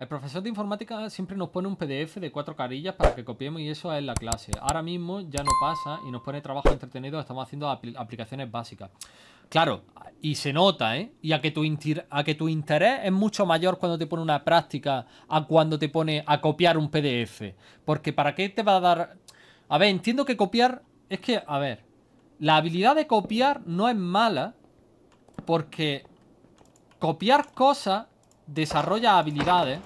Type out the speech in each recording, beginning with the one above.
El profesor de informática siempre nos pone un PDF de cuatro carillas para que copiemos y eso es la clase. Ahora mismo ya no pasa y nos pone trabajo entretenido, estamos haciendo aplicaciones básicas. Claro, y se nota, ¿eh? Y a que tu interés es mucho mayor cuando te pone una práctica a cuando te pone a copiar un PDF. Porque ¿para qué te va a dar...? A ver, entiendo que copiar... Es que, a ver, la habilidad de copiar no es mala porque copiar cosas desarrolla habilidades.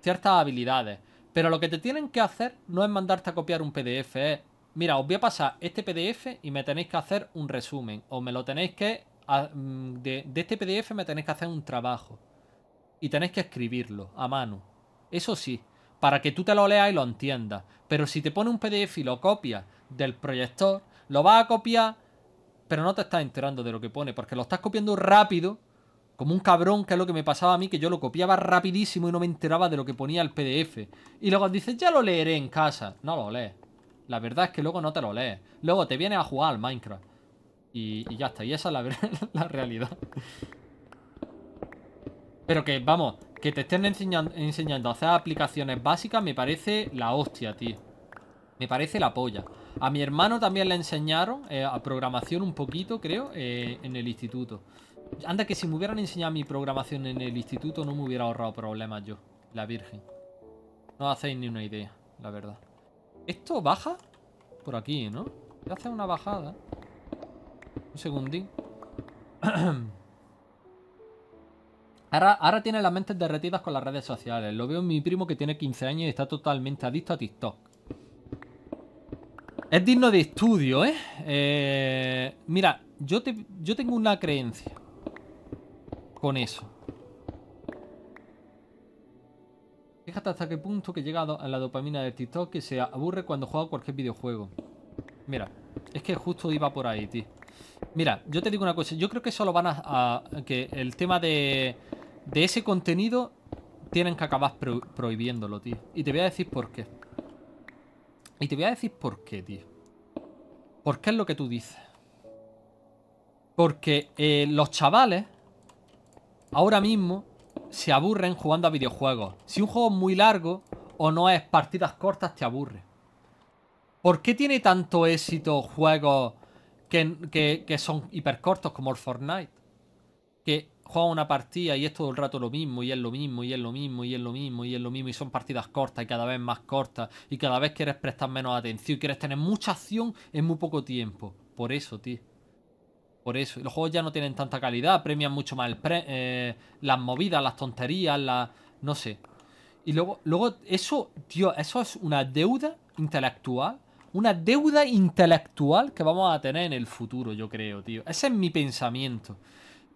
Ciertas habilidades. Pero lo que te tienen que hacer no es mandarte a copiar un PDF, es... Mira, os voy a pasar este PDF y me tenéis que hacer un resumen. O me lo tenéis que... Ah, mm, de, de este PDF me tenéis que hacer un trabajo. Y tenéis que escribirlo a mano. Eso sí, para que tú te lo leas y lo entiendas. Pero si te pone un PDF y lo copias del proyector, lo vas a copiar, pero no te estás enterando de lo que pone, porque lo estás copiando rápido como un cabrón, que es lo que me pasaba a mí, que yo lo copiaba rapidísimo y no me enteraba de lo que ponía el PDF. Y luego dices, ya lo leeré en casa. No lo lees. La verdad es que luego no te lo lees. Luego te vienes a jugar al Minecraft. Y, ya está. Y esa es la, realidad. Pero que, vamos, que te estén enseñando, enseñando a hacer aplicaciones básicas me parece la hostia, tío. Me parece la polla. A mi hermano también le enseñaron eh, a programación un poquito, creo, eh, en el instituto. Anda que si me hubieran enseñado mi programación en el instituto no me hubiera ahorrado problemas yo. La virgen. No hacéis ni una idea, la verdad. ¿Esto baja? Por aquí, ¿no? Voy a una bajada. Un segundín. Ahora, ahora tiene las mentes derretidas con las redes sociales. Lo veo en mi primo que tiene 15 años y está totalmente adicto a TikTok. Es digno de estudio, ¿eh? eh mira, yo, yo tengo una creencia con eso. Fíjate hasta qué punto que llegado a la dopamina del TikTok que se aburre cuando juega cualquier videojuego. Mira, es que justo iba por ahí, tío. Mira, yo te digo una cosa. Yo creo que solo van a... que el tema de, de ese contenido tienen que acabar prohibiéndolo, tío. Y te voy a decir por qué. Y te voy a decir por qué, tío. ¿Por qué es lo que tú dices. Porque eh, los chavales ahora mismo se aburren jugando a videojuegos. Si un juego es muy largo o no es partidas cortas, te aburre. ¿Por qué tiene tanto éxito juegos que, que, hiper son hipercortos como el Fortnite? Que juegas una partida y es todo el rato lo mismo, y es lo mismo, y es lo mismo, y es lo mismo, y es lo mismo, y son partidas cortas y cada vez más cortas, y cada vez quieres prestar menos atención, y quieres tener mucha acción en muy poco tiempo. Por eso, tío. Por eso, los juegos ya no tienen tanta calidad, premian mucho más eh, las movidas, las tonterías, las... no sé. Y luego, luego, eso, tío, eso es una deuda intelectual. Una deuda intelectual que vamos a tener en el futuro, yo creo, tío. Ese es mi pensamiento.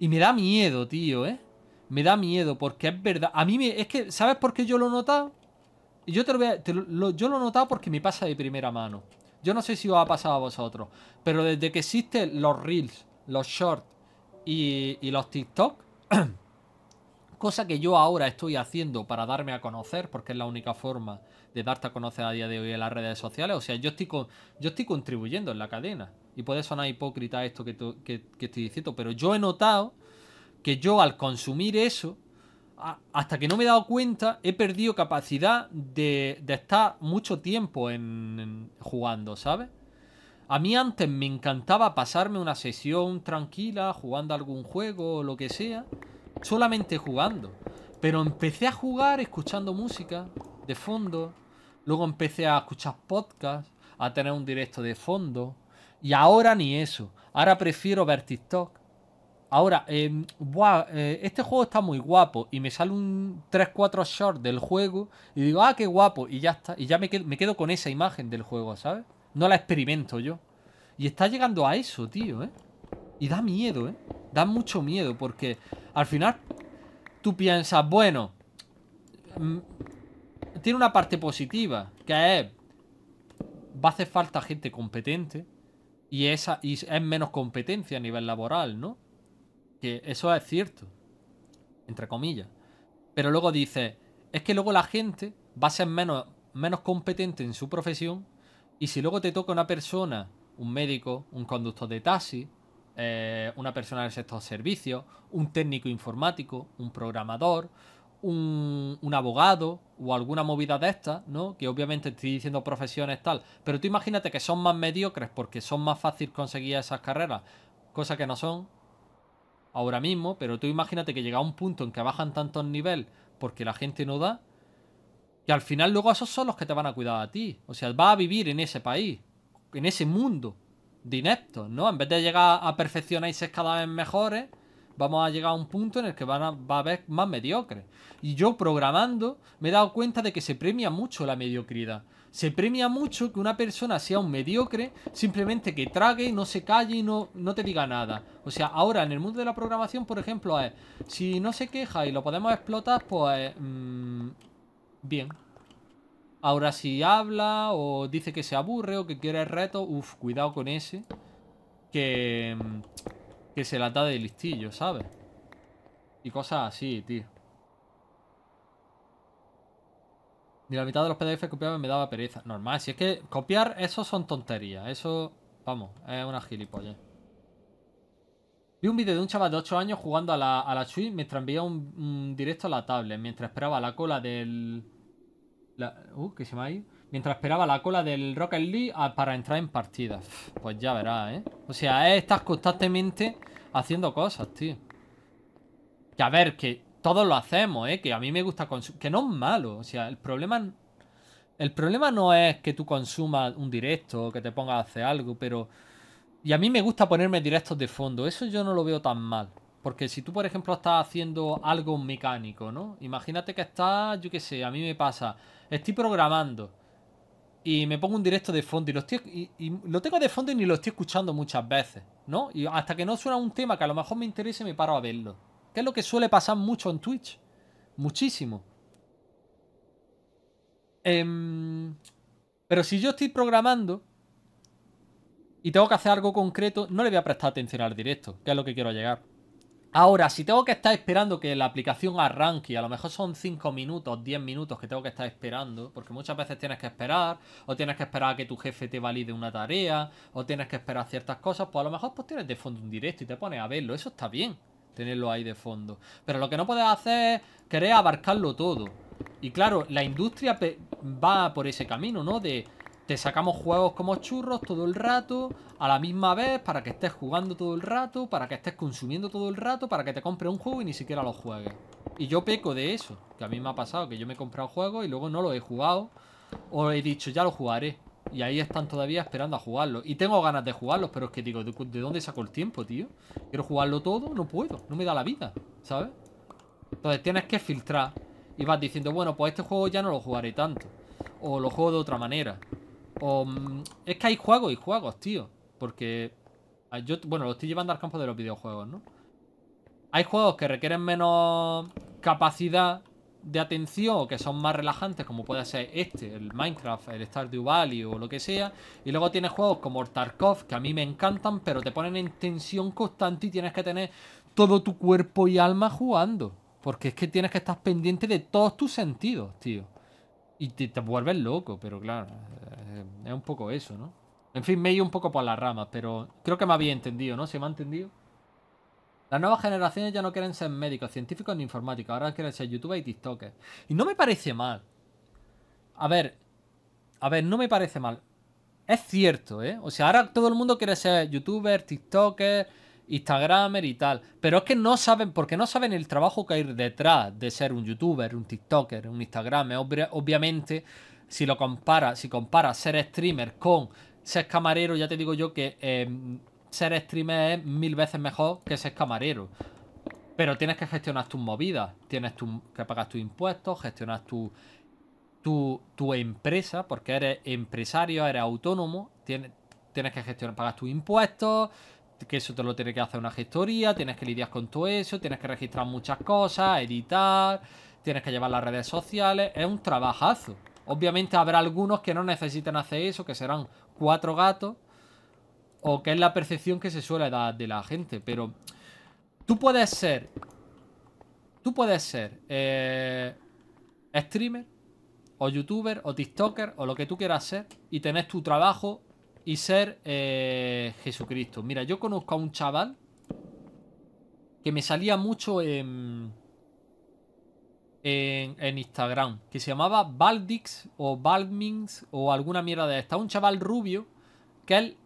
Y me da miedo, tío, ¿eh? Me da miedo, porque es verdad. A mí me... Es que, ¿sabes por qué yo lo he notado? Yo te lo, voy yo lo he notado porque me pasa de primera mano. Yo no sé si os ha pasado a vosotros. Pero desde que existen los reels los shorts y, los TikTok. cosa que yo ahora estoy haciendo para darme a conocer, porque es la única forma de darte a conocer a día de hoy en las redes sociales. O sea, yo estoy, yo estoy contribuyendo en la cadena. Y puede sonar hipócrita esto que, estoy diciendo, pero yo he notado que yo al consumir eso, hasta que no me he dado cuenta, he perdido capacidad de, estar mucho tiempo en, jugando, ¿sabes? A mí antes me encantaba pasarme una sesión tranquila, jugando algún juego o lo que sea, solamente jugando. Pero empecé a jugar escuchando música de fondo, luego empecé a escuchar podcast a tener un directo de fondo, y ahora ni eso. Ahora prefiero ver TikTok. Ahora, em, eh, este juego está muy guapo y me sale un 3-4 short del juego y digo, ah, qué guapo, y ya está. Y ya me quedo con esa imagen del juego, ¿sabes? No la experimento yo. Y está llegando a eso, tío, ¿eh? Y da miedo, ¿eh? Da mucho miedo porque al final tú piensas, bueno, mm, tiene una parte positiva, que es, va a hacer falta gente competente y, esa, y es menos competencia a nivel laboral, ¿no? Que eso es cierto, entre comillas. Pero luego dices, es que luego la gente va a ser menos, menos competente en su profesión y si luego te toca una persona, un médico, un conductor de taxi, eh, una persona del sector servicios, un técnico informático, un programador, un, abogado o alguna movida de estas, ¿no? Que obviamente estoy diciendo profesiones tal, pero tú imagínate que son más mediocres porque son más fáciles conseguir esas carreras, cosa que no son ahora mismo, pero tú imagínate que llega a un punto en que bajan tantos nivel porque la gente no da y al final luego esos son los que te van a cuidar a ti. O sea, vas a vivir en ese país, en ese mundo de ineptos, ¿no? En vez de llegar a perfeccionar y ser cada vez mejores, vamos a llegar a un punto en el que van a, va a haber más mediocres. Y yo programando me he dado cuenta de que se premia mucho la mediocridad. Se premia mucho que una persona sea un mediocre, simplemente que trague y no se calle y no, no te diga nada. O sea, ahora en el mundo de la programación, por ejemplo, es, si no se queja y lo podemos explotar, pues eh, mm, Bien. Ahora si habla o dice que se aburre o que quiere el reto, uff, cuidado con ese. Que, mm, que se la da de listillo, ¿sabes? Y cosas así, tío. Ni la mitad de los PDF que copiaba me daba pereza. Normal, si es que copiar, eso son tonterías. Eso, vamos, es una gilipollas. Vi un vídeo de un chaval de 8 años jugando a la, a la Switch mientras enviaba un, directo a la tablet, mientras esperaba la cola del... Uh, ¿qué se llama ahí? Mientras esperaba la cola del Rocket League para entrar en partidas. Pues ya verás, ¿eh? O sea, estás constantemente haciendo cosas, tío. Que a ver, que todos lo hacemos, ¿eh? Que a mí me gusta consumir... Que no es malo, o sea, el problema... El problema no es que tú consumas un directo, o que te pongas a hacer algo, pero y a mí me gusta ponerme directos de fondo, eso yo no lo veo tan mal. Porque si tú, por ejemplo, estás haciendo algo mecánico, ¿no? Imagínate que estás, yo qué sé, a mí me pasa, estoy programando y me pongo un directo de fondo y lo, estoy, y, lo tengo de fondo y ni lo estoy escuchando muchas veces, ¿no? Y hasta que no suena un tema que a lo mejor me interese, me paro a verlo. Que es lo que suele pasar mucho en Twitch. Muchísimo. Em, pero si yo estoy programando y tengo que hacer algo concreto, no le voy a prestar atención al directo, que es lo que quiero llegar. Ahora, si tengo que estar esperando que la aplicación arranque, a lo mejor son 5 minutos, 10 minutos que tengo que estar esperando, porque muchas veces tienes que esperar, o tienes que esperar a que tu jefe te valide una tarea, o tienes que esperar ciertas cosas, pues a lo mejor pues tienes de fondo un directo y te pones a verlo, eso está bien, tenerlo ahí de fondo. Pero lo que no puedes hacer es querer abarcarlo todo. Y claro, la industria va por ese camino, ¿no? De te sacamos juegos como churros todo el rato, a la misma vez, para que estés jugando todo el rato, para que estés consumiendo todo el rato, para que te compre un juego y ni siquiera lo juegues. Y yo peco de eso, que a mí me ha pasado, que yo me he comprado juegos y luego no lo he jugado, o he dicho, ya lo jugaré. Y ahí están todavía esperando a jugarlo Y tengo ganas de jugarlos, pero es que digo, ¿de dónde saco el tiempo, tío? Quiero jugarlo todo, no puedo, no me da la vida, ¿sabes? Entonces tienes que filtrar y vas diciendo, bueno, pues este juego ya no lo jugaré tanto, o lo juego de otra manera. Mm, es que hay juegos y juegos, tío. Porque ah, yo, bueno, lo estoy llevando al campo de los videojuegos, ¿no? Hay juegos que requieren menos capacidad de atención o que son más relajantes, como puede ser este, el Minecraft, el Stardew Valley o lo que sea. Y luego tienes juegos como Tarkov, que a mí me encantan, pero te ponen en tensión constante y tienes que tener todo tu cuerpo y alma jugando. Porque es que tienes que estar pendiente de todos tus sentidos, tío. Y te, vuelves loco, pero claro, eh, es un poco eso, ¿no? En fin, me he ido un poco por las ramas, pero creo que me había entendido, ¿no? ¿Se me ha entendido? Las nuevas generaciones ya no quieren ser médicos, científicos ni informáticos, ahora quieren ser youtubers y tiktokers. Y no me parece mal. A ver, a ver, no me parece mal. Es cierto, ¿eh? O sea, ahora todo el mundo quiere ser youtuber, tiktoker Instagramer y tal. Pero es que no saben, porque no saben el trabajo que hay detrás de ser un youtuber, un TikToker, un Instagramer. obviamente, si lo comparas, si comparas ser streamer con ser camarero, ya te digo yo que eh, ser streamer es mil veces mejor que ser camarero. Pero tienes que gestionar tus movidas, tienes que pagar tus impuestos, gestionar tu, tu, tu, empresa, porque eres empresario, eres autónomo, tienes, tienes que gestionar, pagar tus impuestos, que eso te lo tiene que hacer una gestoría, tienes que lidiar con todo eso, tienes que registrar muchas cosas, editar, tienes que llevar las redes sociales, es un trabajazo. Obviamente habrá algunos que no necesiten hacer eso, que serán cuatro gatos, o que es la percepción que se suele dar de la gente, pero tú puedes ser, tú puedes ser eh, streamer, o youtuber, o tiktoker, o lo que tú quieras ser, y tenés tu trabajo y ser eh, Jesucristo. Mira, yo conozco a un chaval que me salía mucho en, en, Instagram, que se llamaba Baldix o Baldmings o alguna mierda de esta. Un chaval rubio que él,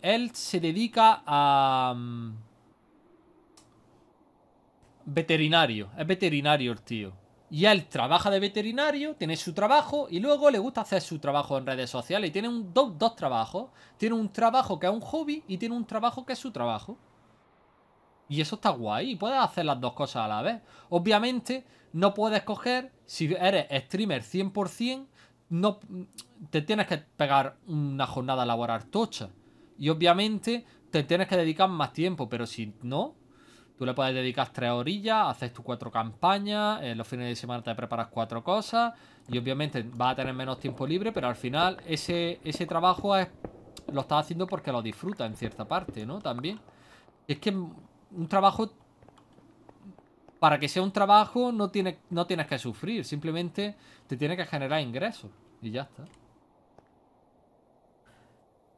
él se dedica a... Mm, veterinario, es veterinario el tío. Y él trabaja de veterinario, tiene su trabajo y luego le gusta hacer su trabajo en redes sociales. Y tiene un, dos trabajos. Tiene un trabajo que es un hobby y tiene un trabajo que es su trabajo. Y eso está guay. Y puedes hacer las dos cosas a la vez. Obviamente, no puedes coger, si eres streamer 100%, no, te tienes que pegar una jornada laboral tocha. Y obviamente te tienes que dedicar más tiempo, pero si no, Tú le puedes dedicar tres orillas, haces tus cuatro campañas, en eh, los fines de semana te preparas cuatro cosas y obviamente vas a tener menos tiempo libre, pero al final ese, ese trabajo lo estás haciendo porque lo disfrutas en cierta parte, ¿no? También. Es que un trabajo, para que sea un trabajo, no, tiene, no tienes que sufrir, simplemente te tiene que generar ingresos y ya está.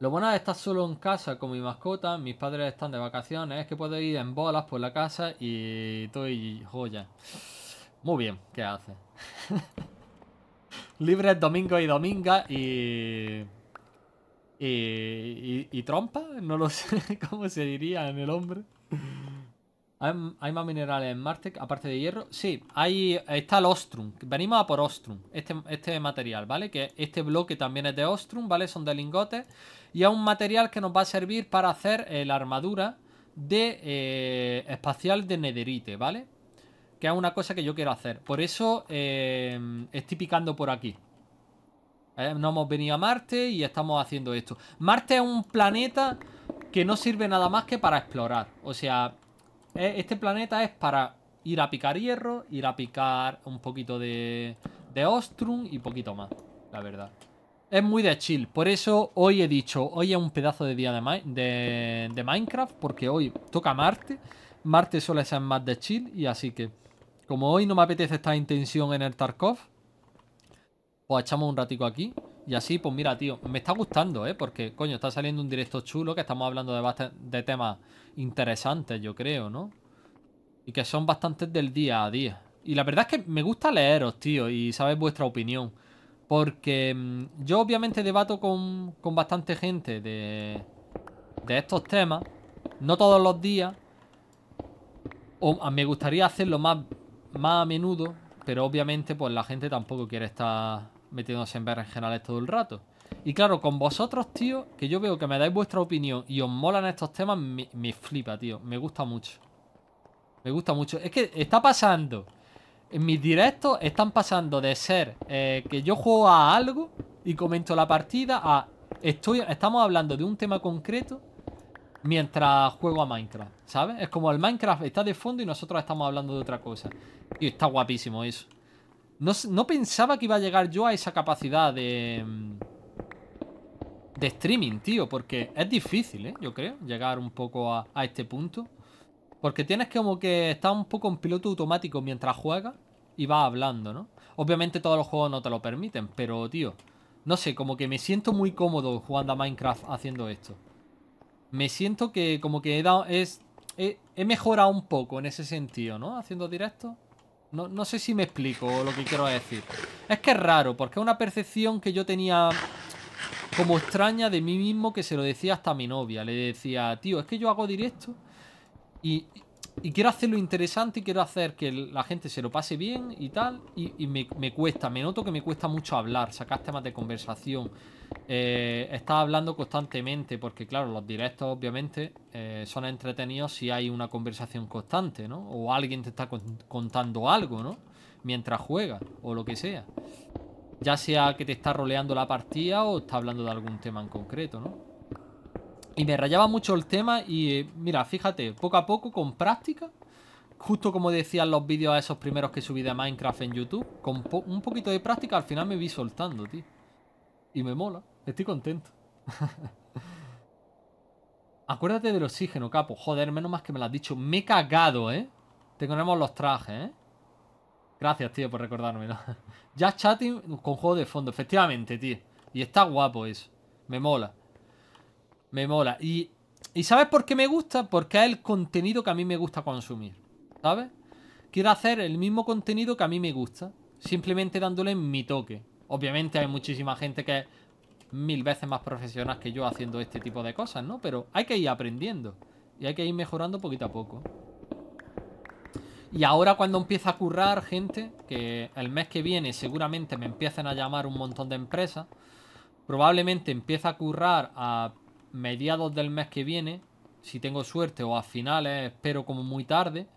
Lo bueno es estar solo en casa con mi mascota, mis padres están de vacaciones, es que puedo ir en bolas por la casa y estoy joya. Muy bien, ¿qué hace? Libres domingo y dominga y... Y, trompa, no lo sé cómo se diría en el hombre. ¿Hay, más minerales en Marte aparte de hierro? Sí, hay, está el Ostrum. Venimos a por Ostrum, este, este material, ¿vale? Que este bloque también es de Ostrum, ¿vale? Son de lingotes y es un material que nos va a servir para hacer eh, la armadura de eh, espacial de nederite, ¿vale? Que es una cosa que yo quiero hacer. Por eso eh, estoy picando por aquí. no hemos venido a Marte y estamos haciendo esto. Marte es un planeta que no sirve nada más que para explorar. O sea, este planeta es para ir a picar hierro, ir a picar un poquito de, de Ostrum y poquito más, la verdad. Es muy de chill. Por eso hoy he dicho, hoy es un pedazo de día de, Minecraft, porque hoy toca Marte. Marte suele ser más de chill y así que, como hoy no me apetece Esta intención en el Tarkov, pues echamos un ratico aquí. Y así, pues mira, tío, me está gustando, ¿eh? Porque, coño, está saliendo un directo chulo que estamos hablando de, de temas interesantes, yo creo, ¿no? Y que son bastantes del día a día. Y la verdad es que me gusta leeros, tío, y saber vuestra opinión. Porque mm, yo obviamente debato con, bastante gente de, de estos temas. No todos los días. O, me gustaría hacerlo más, más a menudo. Pero obviamente pues la gente tampoco quiere estar metiéndose en generales todo el rato. Y claro, con vosotros, tío, que yo veo que me dais vuestra opinión y os molan estos temas, me, me flipa, tío. Me gusta mucho. Me gusta mucho. Es que está pasando en mis directos están pasando de ser eh, que yo juego a algo y comento la partida a... Estoy, estamos hablando de un tema concreto mientras juego a Minecraft, ¿sabes? Es como el Minecraft está de fondo y nosotros estamos hablando de otra cosa. Y está guapísimo eso. No, pensaba que iba a llegar yo a esa capacidad de... Mm, de streaming, tío, porque es difícil, ¿eh? Yo creo, llegar un poco a, este punto. Porque tienes como que estar un poco en piloto automático mientras juegas y vas hablando, ¿no? Obviamente todos los juegos no te lo permiten, pero tío, no sé, como que me siento muy cómodo jugando a Minecraft haciendo esto. Me siento que como que he dado, es, he, mejorado un poco en ese sentido, ¿no? Haciendo directo. No, sé si me explico lo que quiero decir. Es que es raro, porque es una percepción que yo tenía como extraña de mí mismo que se lo decía hasta a mi novia. Le decía, tío, es que yo hago directo y, y quiero hacerlo interesante y quiero hacer que la gente se lo pase bien y tal. Y, me, cuesta, me noto que me cuesta mucho hablar, sacar temas de conversación. Eh, estás hablando constantemente, porque claro, los directos obviamente eh, son entretenidos si hay una conversación constante, ¿no? O alguien te está contando algo, ¿no? Mientras juegas, o lo que sea. Ya sea que te está roleando la partida o está hablando de algún tema en concreto, ¿no? Y me rayaba mucho el tema y eh, mira, fíjate, poco a poco, con práctica, justo como decían los vídeos a esos primeros que subí de Minecraft en YouTube, con un poquito de práctica al final me vi soltando, tío. Y me mola, estoy contento. Acuérdate del oxígeno, capo. Joder, menos más que me lo has dicho. Me he cagado, ¿eh? Tenemos los trajes, ¿eh? Gracias, tío, por recordármelo. ya chatting con juego de fondo, efectivamente, tío. Y está guapo eso. Me mola. Me mola. Y, ¿sabes por qué me gusta? Porque es el contenido que a mí me gusta consumir. ¿Sabes? Quiero hacer el mismo contenido que a mí me gusta. Simplemente dándole mi toque. Obviamente hay muchísima gente que es mil veces más profesional que yo haciendo este tipo de cosas, ¿no? Pero hay que ir aprendiendo. Y hay que ir mejorando poquito a poco. Y ahora cuando empieza a currar, gente, que el mes que viene seguramente me empiecen a llamar un montón de empresas, probablemente empieza a currar a mediados del mes que viene, si tengo suerte, o a finales, espero como muy tarde.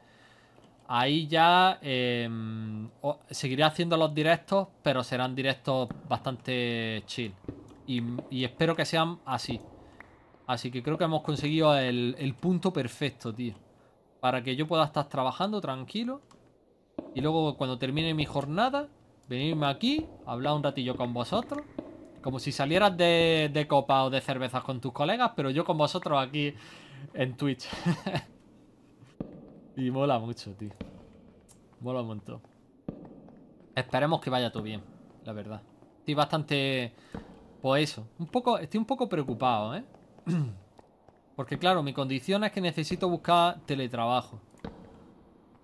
Ahí ya em, seguiré haciendo los directos, pero serán directos bastante chill. Y, espero que sean así. Así que creo que hemos conseguido el, el punto perfecto, tío. Para que yo pueda estar trabajando tranquilo. Y luego cuando termine mi jornada, venirme aquí, hablar un ratillo con vosotros. Como si salieras de, copa o de cervezas con tus colegas, pero yo con vosotros aquí en Twitch. y mola mucho, tío. Mola un montón. Esperemos que vaya todo bien, la verdad. Estoy bastante... Pues eso. Un poco, estoy un poco preocupado, ¿eh? Porque claro, mi condición es que necesito buscar teletrabajo.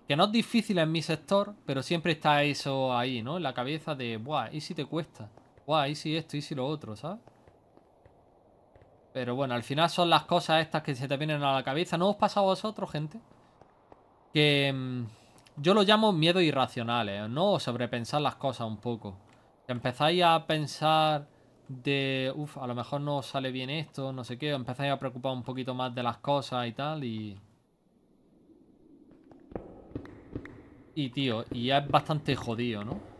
Que no es difícil en mi sector, pero siempre está eso ahí, ¿no? En la cabeza de, buah, ¿y si te cuesta? Guau, si esto, y si lo otro, ¿sabes? Pero bueno, al final son las cosas estas que se te vienen a la cabeza. ¿No os pasa a vosotros, gente? Que mm, yo lo llamo irracional, irracionales, ¿eh? ¿no? O sobrepensar las cosas un poco. empezáis a pensar de, Uf, a lo mejor no sale bien esto, no sé qué. empezáis a preocupar un poquito más de las cosas y tal. Y... Y tío, y ya es bastante jodido, ¿no?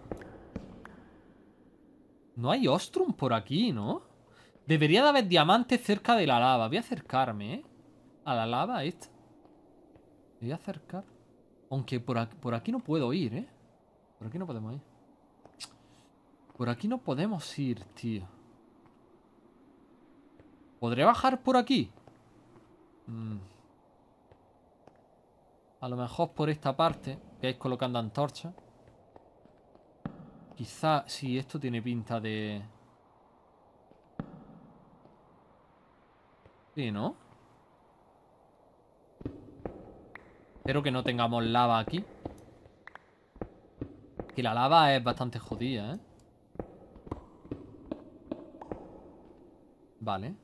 No hay Ostrum por aquí, ¿no? Debería de haber diamantes cerca de la lava. Voy a acercarme, ¿eh? A la lava esta. voy a acercar. Aunque por aquí, no puedo ir, ¿eh? Por aquí no podemos ir. Por aquí no podemos ir, tío. ¿Podré bajar por aquí? Mm. A lo mejor por esta parte. Que vais colocando antorcha. Quizá, si esto tiene pinta de... Sí, ¿no? Espero que no tengamos lava aquí. Que la lava es bastante jodida, ¿eh? Vale.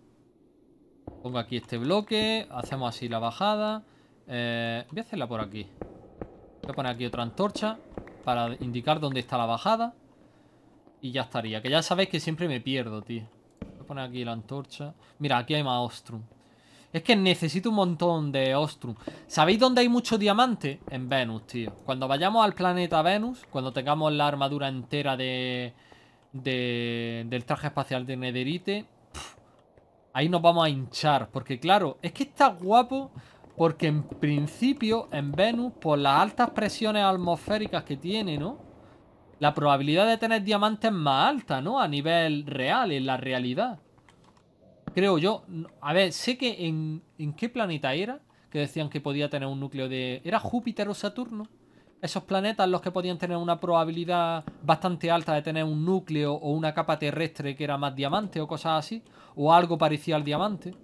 Pongo aquí este bloque. Hacemos así la bajada. Eh, voy a hacerla por aquí. Voy a poner aquí otra antorcha para indicar dónde está la bajada. Y ya estaría. Que ya sabéis que siempre me pierdo, tío. Voy a poner aquí la antorcha. Mira, aquí hay más Ostrum. Es que necesito un montón de Ostrum. ¿Sabéis dónde hay mucho diamante? En Venus, tío. Cuando vayamos al planeta Venus, cuando tengamos la armadura entera de, de del traje espacial de Nederite, ahí nos vamos a hinchar. Porque claro, es que está guapo porque en principio en Venus, por las altas presiones atmosféricas que tiene, ¿no? la probabilidad de tener diamantes es más alta, ¿no? A nivel real, en la realidad. Creo yo. A ver, sé que en, qué planeta era que decían que podía tener un núcleo de... ¿Era Júpiter o Saturno? Esos planetas los que podían tener una probabilidad bastante alta de tener un núcleo o una capa terrestre que era más diamante o cosas así. O algo parecido al diamante.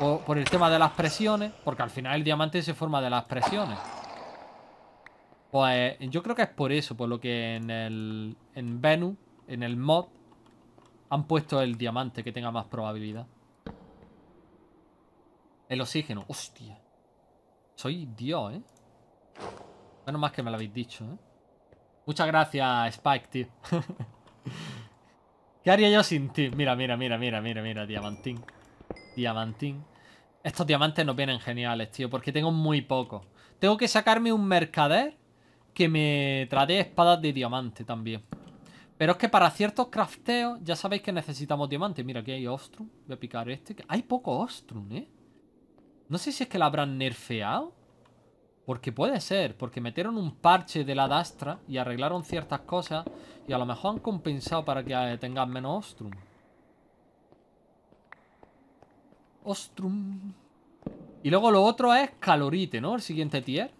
O por el tema de las presiones, porque al final el diamante se forma de las presiones. Pues yo creo que es por eso, por lo que en el en Venus, en el mod, han puesto el diamante que tenga más probabilidad. El oxígeno, hostia. Soy Dios, ¿eh? Menos más que me lo habéis dicho, ¿eh? Muchas gracias, Spike, tío. ¿Qué haría yo sin ti? Mira, mira, mira, mira, mira, mira, diamantín. Diamantín. Estos diamantes nos vienen geniales, tío, porque tengo muy poco. Tengo que sacarme un mercader que me traté espadas de diamante también. Pero es que para ciertos crafteos ya sabéis que necesitamos diamante. Mira, aquí hay ostrum. Voy a picar este. Hay poco ostrum, ¿eh? No sé si es que la habrán nerfeado. Porque puede ser, porque metieron un parche de la Dastra y arreglaron ciertas cosas y a lo mejor han compensado para que eh, tengan menos Ostrum. Ostrum. Y luego lo otro es Calorite, ¿no? El siguiente tier,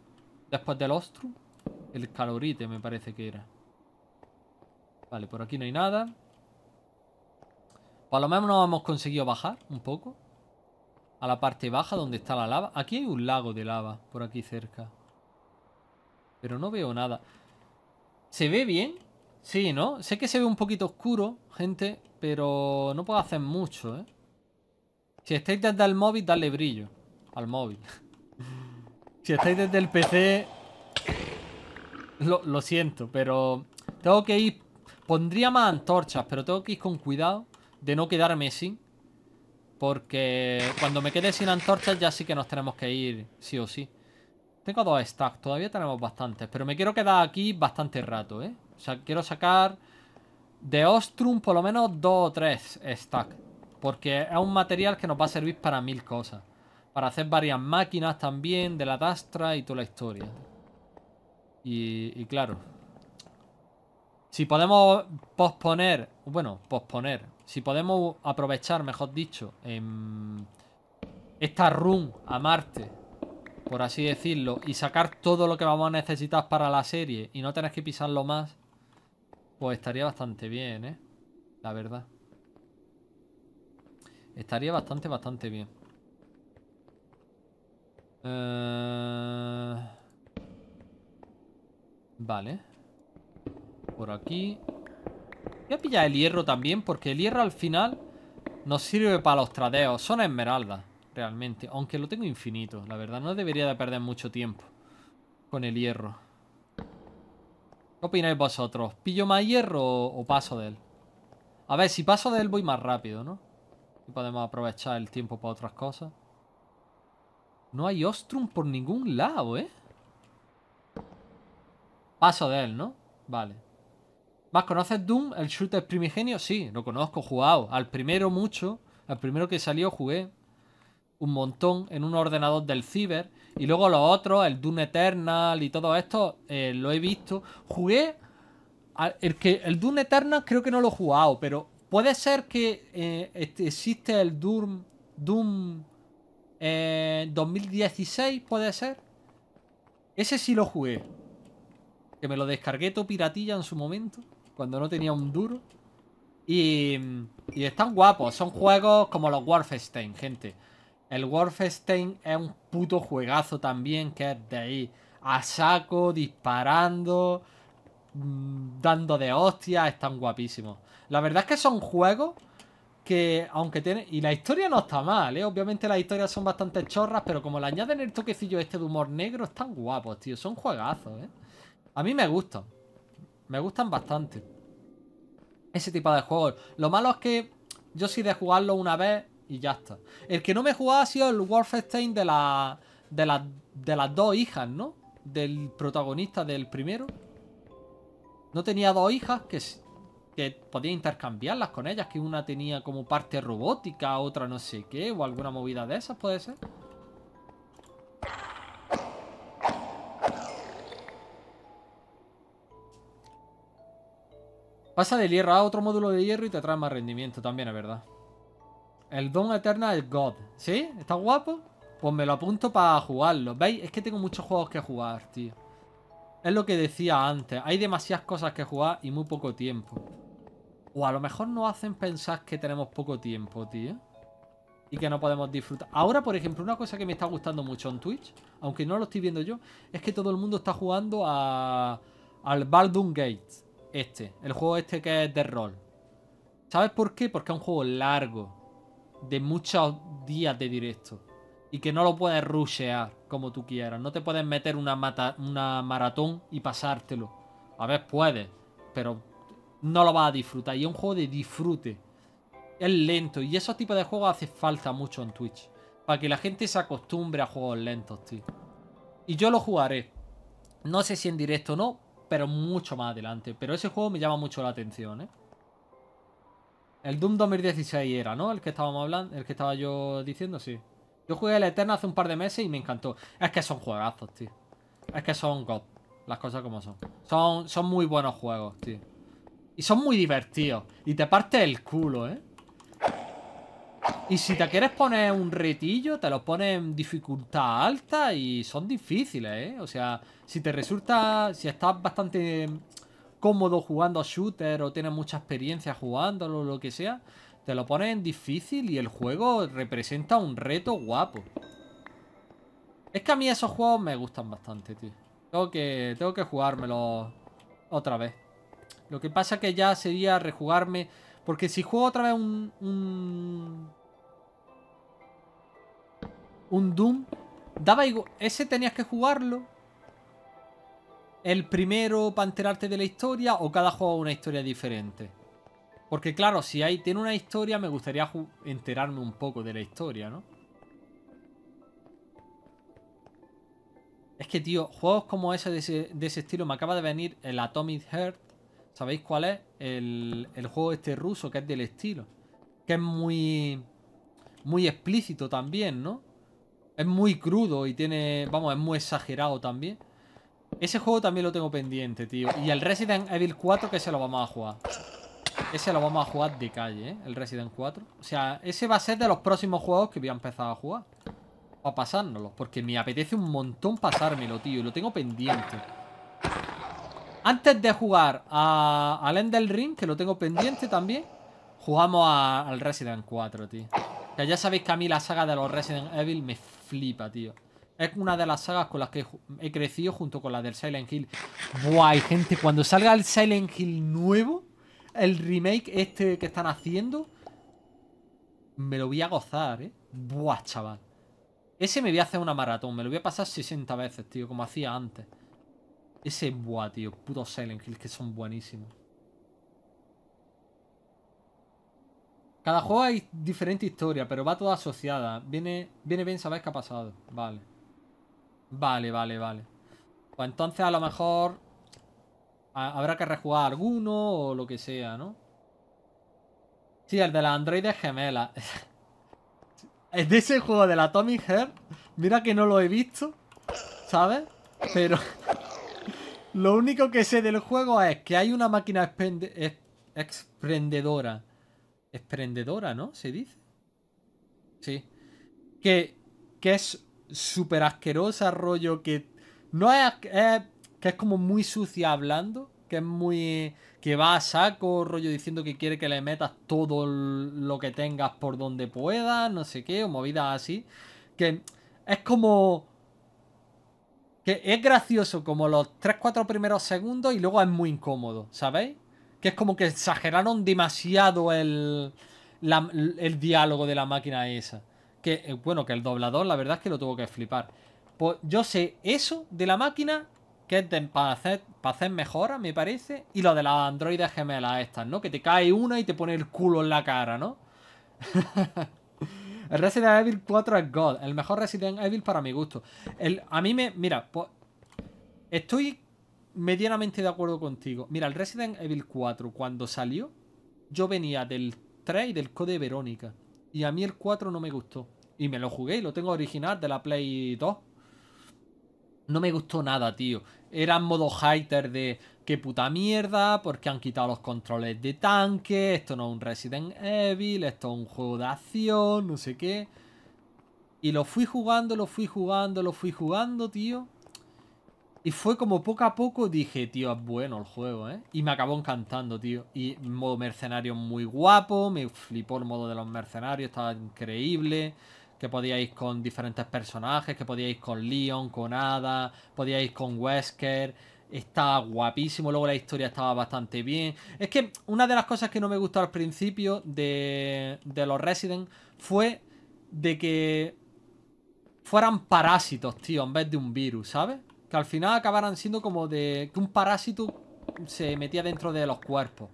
después del Ostrum. El calorite me parece que era. Vale, por aquí no hay nada. Por lo menos nos hemos conseguido bajar un poco. A la parte baja donde está la lava. Aquí hay un lago de lava por aquí cerca. Pero no veo nada. ¿Se ve bien? Sí, ¿no? Sé que se ve un poquito oscuro, gente, pero no puedo hacer mucho, ¿eh? Si estáis desde el móvil, dale brillo al móvil. si estáis desde el PC, lo, siento, pero tengo que ir... Pondría más antorchas, pero tengo que ir con cuidado de no quedarme sin. Porque cuando me quede sin antorchas ya sí que nos tenemos que ir sí o sí. Tengo dos stacks, todavía tenemos bastantes. Pero me quiero quedar aquí bastante rato, ¿eh? O sea, quiero sacar de Ostrum por lo menos dos o tres stacks. Porque es un material que nos va a servir para mil cosas. Para hacer varias máquinas también, de la Dastra y toda la historia. Y, claro, si podemos posponer, bueno, posponer, si podemos aprovechar, mejor dicho, em, esta run a Marte, por así decirlo, y sacar todo lo que vamos a necesitar para la serie y no tener que pisarlo más, pues estaría bastante bien, ¿eh? La verdad. Estaría bastante, bastante bien. Eh... Vale. Por aquí. Voy a pillar el hierro también, porque el hierro al final nos sirve para los tradeos. Son esmeraldas, realmente. Aunque lo tengo infinito, la verdad. No debería de perder mucho tiempo con el hierro. ¿Qué opináis vosotros? ¿Pillo más hierro o paso de él? A ver, si paso de él voy más rápido, ¿no? Y podemos aprovechar el tiempo para otras cosas. No hay Ostrum por ningún lado, ¿eh? Paso de él, ¿no? Vale. ¿Más conoces Doom? ¿El shooter primigenio? Sí, lo conozco, jugado. Al primero mucho. Al primero que salió jugué un montón en un ordenador del ciber. Y luego los otros, el Doom Eternal y todo esto, eh, lo he visto. Jugué... el, que, el Doom Eternal creo que no lo he jugado, pero puede ser que eh, este, existe el Doom... Doom... 2016, eh, puede ser. Ese sí lo jugué. Que me lo descargué todo piratilla en su momento. Cuando no tenía un duro. Y, y están guapos. Son juegos como los Wolfenstein, gente. El Wolfenstein es un puto juegazo también que es de ahí. A saco, disparando, mm, dando de hostia Están guapísimos. La verdad es que son juegos que aunque tienen... Y la historia no está mal, ¿eh? Obviamente las historias son bastante chorras, pero como le añaden el toquecillo este de humor negro, están guapos, tío. Son juegazos, ¿eh? A mí me gustan. Me gustan bastante. Ese tipo de juegos. Lo malo es que yo sí de jugarlo una vez y ya está. El que no me jugaba ha sido el Wolfenstein de, la, de, de las dos hijas, ¿no? Del protagonista del primero. No tenía dos hijas que, que podía intercambiarlas con ellas, que una tenía como parte robótica, otra no sé qué, o alguna movida de esas, puede ser. Pasa del hierro a otro módulo de hierro y te trae más rendimiento también, es verdad. El Don Eternal God. ¿Sí? ¿Está guapo? Pues me lo apunto para jugarlo. ¿Veis? Es que tengo muchos juegos que jugar, tío. Es lo que decía antes. Hay demasiadas cosas que jugar y muy poco tiempo. O a lo mejor nos hacen pensar que tenemos poco tiempo, tío. Y que no podemos disfrutar. Ahora, por ejemplo, una cosa que me está gustando mucho en Twitch, aunque no lo estoy viendo yo, es que todo el mundo está jugando a... al Baldur's Gate este. El juego este que es de rol. ¿Sabes por qué? Porque es un juego largo. De muchos días de directo. Y que no lo puedes rushear como tú quieras. No te puedes meter una, maratón y pasártelo. A ver, puedes. Pero no lo vas a disfrutar. Y es un juego de disfrute. Es lento. Y esos tipos de juegos hace falta mucho en Twitch. Para que la gente se acostumbre a juegos lentos, tío. Y yo lo jugaré. No sé si en directo o no, pero mucho más adelante. Pero ese juego me llama mucho la atención, ¿eh? El Doom 2016 era, ¿no? El que estábamos hablando, el que estaba yo diciendo, sí. Yo jugué el Eterno hace un par de meses y me encantó. Es que son juegazos, tío. Es que son god. Las cosas como son. Son, son muy buenos juegos, tío. Y son muy divertidos. Y te parte el culo, ¿eh? Y si te quieres poner un retillo, te lo pones en dificultad alta y son difíciles, ¿eh? O sea, si te resulta, si estás bastante cómodo jugando a shooter o tienes mucha experiencia jugándolo o lo que sea, te lo pones en difícil y el juego representa un reto guapo. Es que a mí esos juegos me gustan bastante, tío. Tengo que, tengo que jugármelo otra vez. Lo que pasa que ya sería rejugarme... Porque si juego otra vez un un Doom. Daba Ese tenías que jugarlo. El primero para enterarte de la historia o cada juego una historia diferente. Porque claro, si hay tiene una historia, me gustaría enterarme un poco de la historia, ¿no? Es que, tío, juegos como ese de, ese estilo me acaba de venir el Atomic Heart. ¿Sabéis cuál es? El, el juego este ruso que es del estilo. Que es muy. Muy explícito también, ¿no? Es muy crudo y tiene. Vamos, es muy exagerado también. Ese juego también lo tengo pendiente, tío. Y el Resident Evil 4 que se lo vamos a jugar. Ese lo vamos a jugar de calle, ¿eh? El Resident 4. O sea, ese va a ser de los próximos juegos que voy a empezar a jugar. a pasárnoslo. Porque me apetece un montón pasármelo, tío. Y lo tengo pendiente. Antes de jugar a, al Ring, que lo tengo pendiente también, jugamos al Resident 4, tío. ya sabéis que a mí la saga de los Resident Evil me flipa, tío. Es una de las sagas con las que he crecido junto con la del Silent Hill. Guay, gente, cuando salga el Silent Hill nuevo, el remake este que están haciendo, me lo voy a gozar, ¿eh? Buah, chaval. Ese me voy a hacer una maratón, me lo voy a pasar 60 veces, tío, como hacía antes. Ese, buah, tío, puto Silent Hill que son buenísimos. Cada juego hay diferente historia, pero va toda asociada. Viene, viene bien saber qué ha pasado. Vale. Vale, vale, vale. Pues entonces a lo mejor habrá que rejugar alguno o lo que sea, ¿no? Sí, el de la androides gemela. es de ese juego de la Tommy Heart. Mira que no lo he visto, ¿sabes? Pero lo único que sé del juego es que hay una máquina Exprendedora Esprendedora, ¿no? Se dice. Sí. Que, es súper asquerosa, rollo que no es, que es como muy sucia hablando, que es muy que va a saco, rollo diciendo que quiere que le metas todo lo que tengas por donde puedas, no sé qué, o movidas así, que es como que es gracioso como los 3 4 primeros segundos y luego es muy incómodo, ¿sabéis? es como que exageraron demasiado el, diálogo de la máquina esa. Que, eh, bueno, que el doblador, la verdad es que lo tuvo que flipar. Pues yo sé eso de la máquina, que es para, hacer, para mejoras, me parece, y lo de las androides gemelas estas, ¿no? Que te cae una y te pone el culo en la cara, ¿no? El Resident Evil 4 es God, el mejor Resident Evil para mi gusto. El, a mí me, mira, pues estoy medianamente de acuerdo contigo. Mira, el Resident Evil 4, cuando salió, yo venía del 3 y del Code Verónica. Y a mí el 4 no me gustó. Y me lo jugué y lo tengo original de la Play 2. No me gustó nada, tío. Era en modo hater de qué puta mierda, porque han quitado los controles de tanque, esto no es un Resident Evil, esto es un juego de acción, no sé qué. Y lo fui jugando, lo fui jugando, lo fui jugando, tío. Y fue como poco a poco dije, tío, es bueno el juego, ¿eh? Y me acabó encantando, tío. Y modo mercenario muy guapo, me flipó el modo de los mercenarios, estaba increíble. Que podíais con diferentes personajes, que podíais con Leon, con Ada, podíais con Wesker. Estaba guapísimo, luego la historia estaba bastante bien. Es que una de las cosas que no me gustó al principio de, de los Resident fue de que fueran parásitos, tío, en vez de un virus, ¿sabes? que al final acabaran siendo como de que un parásito se metía dentro de los cuerpos.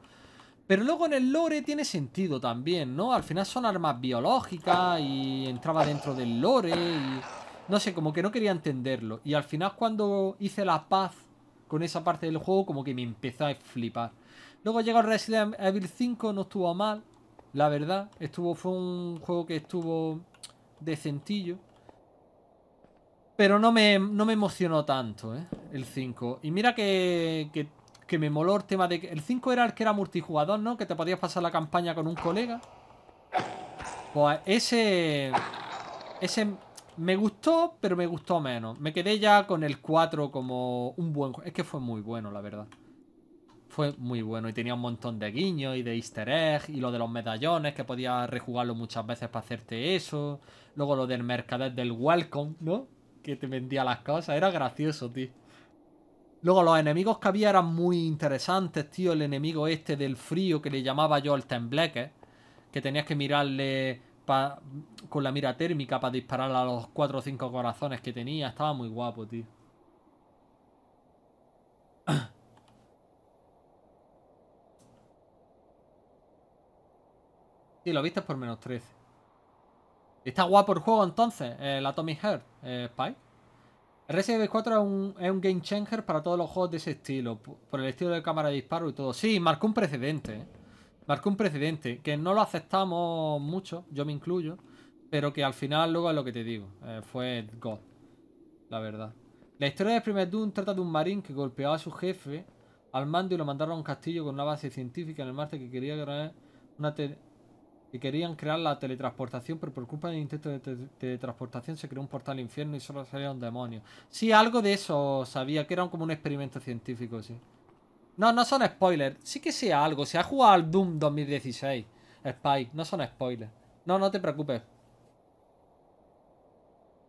Pero luego en el lore tiene sentido también, ¿no? Al final son armas biológicas y entraba dentro del lore y... No sé, como que no quería entenderlo. Y al final cuando hice la paz con esa parte del juego, como que me empezó a flipar. Luego llegó Resident Evil 5, no estuvo mal, la verdad. Estuvo, fue un juego que estuvo decentillo. Pero no me, no me emocionó tanto, ¿eh? El 5. Y mira que, me moló el tema de que... El 5 era el que era multijugador, ¿no? Que te podías pasar la campaña con un colega. Pues ese... Ese me gustó, pero me gustó menos. Me quedé ya con el 4 como un buen... Es que fue muy bueno, la verdad. Fue muy bueno y tenía un montón de guiños y de easter eggs y lo de los medallones que podías rejugarlo muchas veces para hacerte eso. Luego lo del mercader del welcome, ¿no? que te vendía las cosas. Era gracioso, tío. Luego los enemigos que había eran muy interesantes, tío. El enemigo este del frío que le llamaba yo el tembleque. Que tenías que mirarle con la mira térmica para disparar a los 4 o 5 corazones que tenía. Estaba muy guapo, tío. Y sí, lo viste por menos 13. Está guapo el juego entonces, eh, la Atomic Heart, eh, Spy. Resident Evil 4 es un, game changer para todos los juegos de ese estilo, por el estilo de cámara de disparo y todo. Sí, marcó un precedente, eh. marcó un precedente, que no lo aceptamos mucho, yo me incluyo, pero que al final luego es lo que te digo, eh, fue God, la verdad. La historia de primer Doom trata de un marín que golpeaba a su jefe al mando y lo mandaron a un castillo con una base científica en el Marte que quería crear una, y querían crear la teletransportación, pero por culpa del intento de teletransportación se creó un portal infierno y solo un demonio. Sí, algo de eso sabía, que era como un experimento científico, sí. No, no son spoilers. Sí que sea algo. Se ha jugado al Doom 2016. Spike, no son spoilers. No, no te preocupes.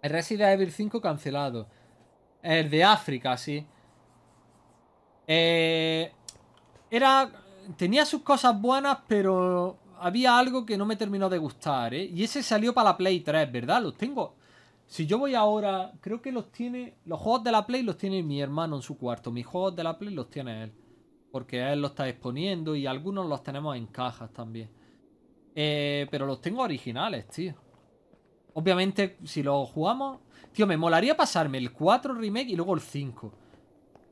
Resident Evil 5 cancelado. El de África, sí. Eh, era... Tenía sus cosas buenas, pero había algo que no me terminó de gustar, ¿eh? Y ese salió para la Play 3, ¿verdad? Los tengo. Si yo voy ahora, creo que los tiene. Los juegos de la Play los tiene mi hermano en su cuarto. Mis juegos de la Play los tiene él. Porque él los está exponiendo y algunos los tenemos en cajas también. Eh, pero los tengo originales, tío. Obviamente, si los jugamos. Tío, me molaría pasarme el 4 remake y luego el 5.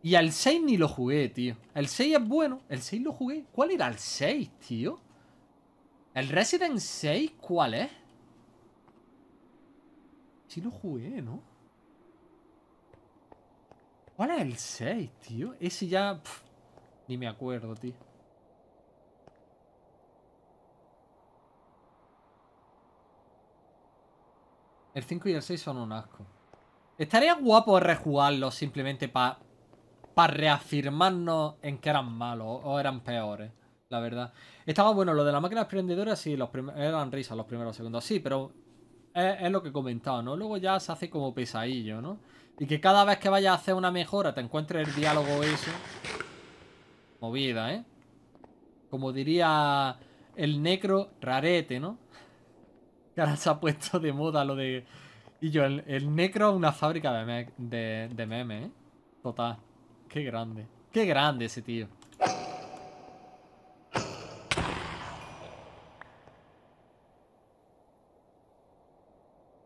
Y al 6 ni lo jugué, tío. El 6 es bueno. El 6 lo jugué. ¿Cuál era el 6, tío? ¿El Resident 6 cuál es? Si lo jugué, ¿no? ¿Cuál es el 6, tío? Ese ya... ni me acuerdo, tío. El 5 y el 6 son un asco. Estaría guapo rejugarlos simplemente para... Para reafirmarnos en que eran malos o eran peores la verdad. Estaba bueno, lo de la máquina expendedora, sí, los eran risas los primeros segundos, sí, pero es, lo que he comentado, ¿no? Luego ya se hace como pesadillo, ¿no? Y que cada vez que vayas a hacer una mejora te encuentres el diálogo eso. Movida, ¿eh? Como diría el necro, rarete, ¿no? Que ahora se ha puesto de moda lo de... Y yo, el, necro una fábrica de, de, de memes, ¿eh? Total. Qué grande. Qué grande ese tío.